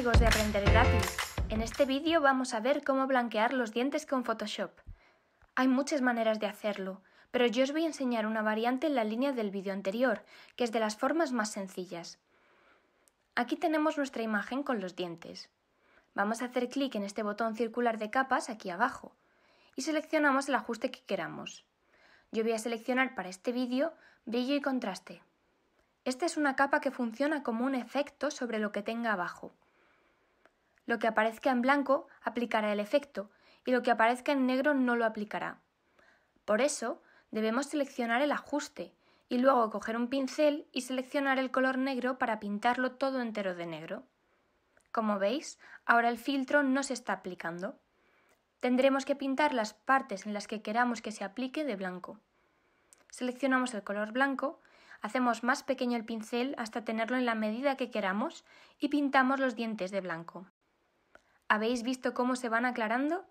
amigos de Aprender Gratis. En este vídeo vamos a ver cómo blanquear los dientes con Photoshop. Hay muchas maneras de hacerlo, pero yo os voy a enseñar una variante en la línea del vídeo anterior, que es de las formas más sencillas. Aquí tenemos nuestra imagen con los dientes. Vamos a hacer clic en este botón circular de capas aquí abajo y seleccionamos el ajuste que queramos. Yo voy a seleccionar para este vídeo brillo y contraste. Esta es una capa que funciona como un efecto sobre lo que tenga abajo. Lo que aparezca en blanco aplicará el efecto y lo que aparezca en negro no lo aplicará. Por eso, debemos seleccionar el ajuste y luego coger un pincel y seleccionar el color negro para pintarlo todo entero de negro. Como veis, ahora el filtro no se está aplicando. Tendremos que pintar las partes en las que queramos que se aplique de blanco. Seleccionamos el color blanco, hacemos más pequeño el pincel hasta tenerlo en la medida que queramos y pintamos los dientes de blanco. ¿Habéis visto cómo se van aclarando?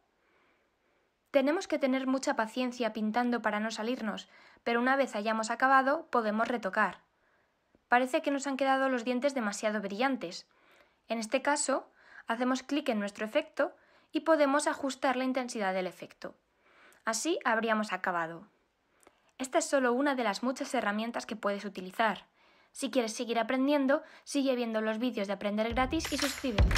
Tenemos que tener mucha paciencia pintando para no salirnos, pero una vez hayamos acabado podemos retocar. Parece que nos han quedado los dientes demasiado brillantes. En este caso, hacemos clic en nuestro efecto y podemos ajustar la intensidad del efecto. Así habríamos acabado. Esta es solo una de las muchas herramientas que puedes utilizar. Si quieres seguir aprendiendo, sigue viendo los vídeos de Aprender Gratis y suscríbete.